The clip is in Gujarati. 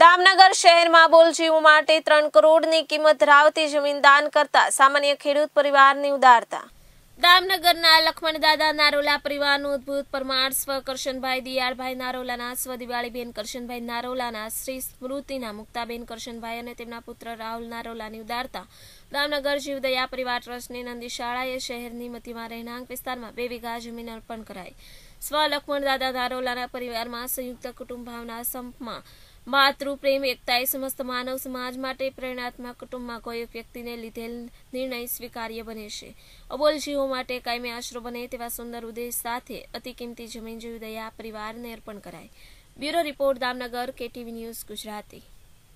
દામનગર શહેરમાં બોલજીવ માટે ત્રણ કરોડની કિંમત ધરાવતી જમીન દાન કરતા સામાન્ય ખેડૂત પરિવારની ઉદારતા દામનગરના લખમણદાદા નારોલા પરિવારનું અદ્ભુત પરમાણ સ્વ કરશનભાઈ દિયાળભાઈ નારોલાના સ્વ દિવાળીબેન કરશનભાઈ નારોલાના શ્રી સ્મૃતિના મુક્તાબેન કરશનભાઈ અને તેમના પુત્ર રાહુલ નારોલાની ઉદારતા દામનગર જીવદયા પરિવાર ટ્રસ્ટની નંદી શાળાએ શહેરની મતીમાં રહેણાંક વિસ્તારમાં બે વીઘા જમીન અર્પણ કરાઈ સ્વ લખમણદાદા નારોલાના પરિવારમાં સંયુક્ત કુટુંબ ભાવના સંપમાં માતૃપ્રેમ એકતા એ સમસ્ત માનવ સમાજ માટે પ્રેરણાત્મક કુટુંબમાં કોઈ વ્યક્તિને લીધેલ નિર્ણય સ્વીકાર્ય બને છે અબોલ જીવો માટે કાયમી આશરો બને તેવા સુંદર ઉદ્દેશ સાથે અતિ કિંમતી જમીન જેવી દયા પરિવારને અર્પણ કરાય bureau report Damnagar KTV news Gujarati